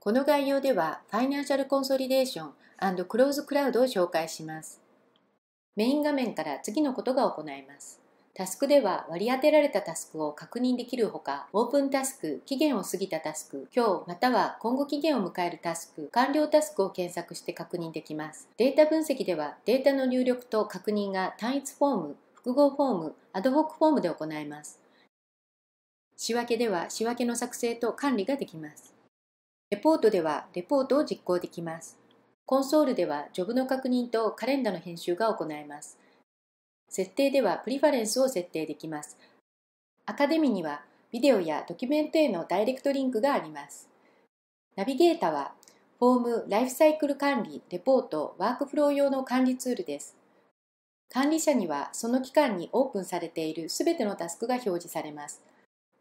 この概要では、ファイナンシャルコンソリデーションクローズクラウドを紹介します。メイン画面から次のことが行えます。タスクでは割り当てられたタスクを確認できるほか、オープンタスク、期限を過ぎたタスク、今日または今後期限を迎えるタスク、完了タスクを検索して確認できます。データ分析ではデータの入力と確認が単一フォーム、複合フォーム、アドホックフォームで行えます。仕分けでは仕分けの作成と管理ができます。レポートではレポートを実行できます。コンソールではジョブの確認とカレンダの編集が行えます。設定ではプリファレンスを設定できます。アカデミーにはビデオやドキュメントへのダイレクトリンクがあります。ナビゲータはフォーム、ライフサイクル管理、レポート、ワークフロー用の管理ツールです。管理者にはその期間にオープンされているすべてのタスクが表示されます。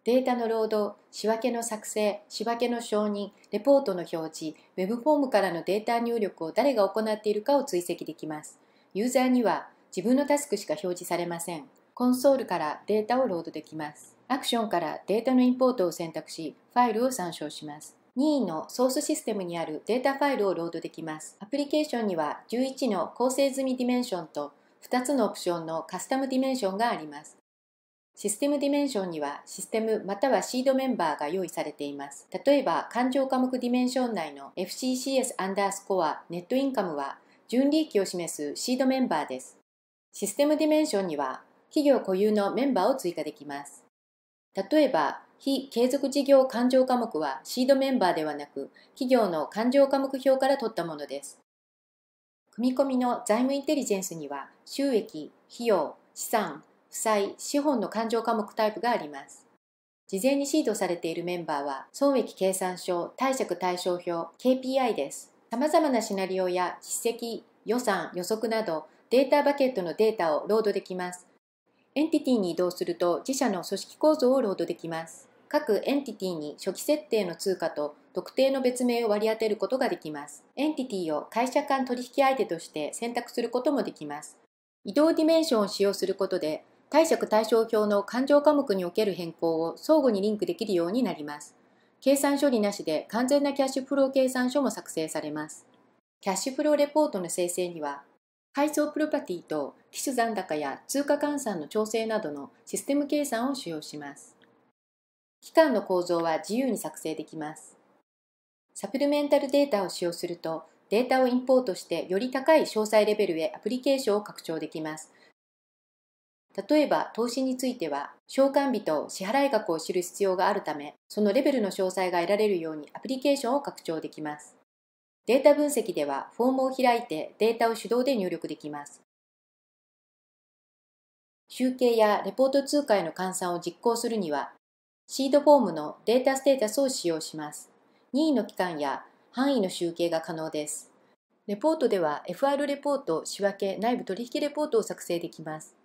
データの労働、仕分けの作成、仕分けの承認、レポートの表示、Web フォームからのデータ入力を誰が行っているかを追跡できます。ユーザーには自分のタスクしか表示されません。コンソールからデータをロードできます。アクションからデータのインポートを選択し、ファイルを参照します。任意のソースシステムにあるデータファイルをロードできます。アプリケーションには11の構成済みディメンションと2つのオプションのカスタムディメンションがあります。システムディメンションにはシステムまたはシードメンバーが用意されています。例えば、勘定科目ディメンション内の FCCS アンダースコアネットインカムは純利益を示すシードメンバーです。システムディメンションには企業固有のメンバーを追加できます。例えば、非継続事業勘定科目はシードメンバーではなく、企業の勘定科目表から取ったものです。組み込みの財務インテリジェンスには、収益、費用、資産、負債、資本の勘定科目タイプがあります。事前にシードされているメンバーは、損益計算書、貸借対照表、KPI です。様々なシナリオや実績、予算、予測など、データバケットのデータをロードできます。エンティティに移動すると自社の組織構造をロードできます。各エンティティに初期設定の通貨と特定の別名を割り当てることができます。エンティティを会社間取引相手として選択することもできます。移動ディメンションを使用することで、貸借対照表の勘定科目における変更を相互にリンクできるようになります。計算処理なしで完全なキャッシュフロー計算書も作成されます。キャッシュフローレポートの生成には、配送プロパティと機種残高や通貨換算の調整などのシステム計算を使用します。期間の構造は自由に作成できます。サプリメンタルデータを使用すると、データをインポートしてより高い詳細レベルへアプリケーションを拡張できます。例えば投資については償還日と支払額を知る必要があるためそのレベルの詳細が得られるようにアプリケーションを拡張できますデータ分析ではフォームを開いてデータを手動で入力できます集計やレポート通貨への換算を実行するにはシードフォームのデータステータスを使用します任意の期間や範囲の集計が可能ですレポートでは FR レポート、仕分け、内部取引レポートを作成できます。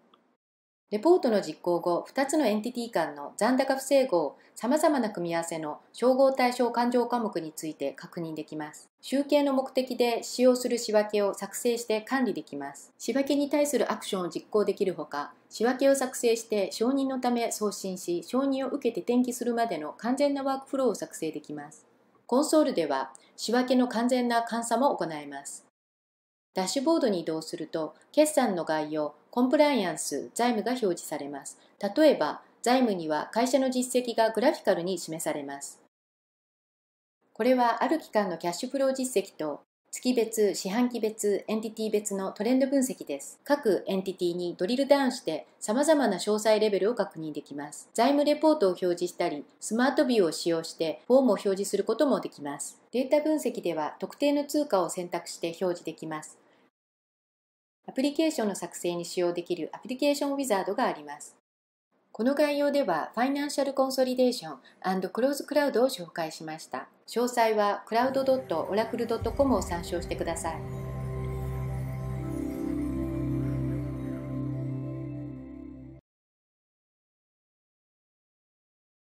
レポートの実行後、2つのエンティティ間の残高不整合、さまざまな組み合わせの照合対象勘定科目について確認できます。集計の目的で使用する仕分けを作成して管理できます。仕分けに対するアクションを実行できるほか、仕分けを作成して承認のため送信し、承認を受けて転記するまでの完全なワークフローを作成できます。コンソールでは、仕分けの完全な監査も行えます。ダッシュボードに移動すると、決算の概要、コンプライアンス、財務が表示されます。例えば、財務には会社の実績がグラフィカルに示されます。これはある期間のキャッシュフロー実績と月別、四半期別、エンティティ別のトレンド分析です。各エンティティにドリルダウンして様々な詳細レベルを確認できます。財務レポートを表示したり、スマートビューを使用してフォームを表示することもできます。データ分析では特定の通貨を選択して表示できます。アプリケーションの作成に使用できるアプリケーションウィザードがあります。この概要では、ファイナンシャルコンソリデーションクローズクラウドを紹介しました。詳細は cloud.oracle.com を参照してください。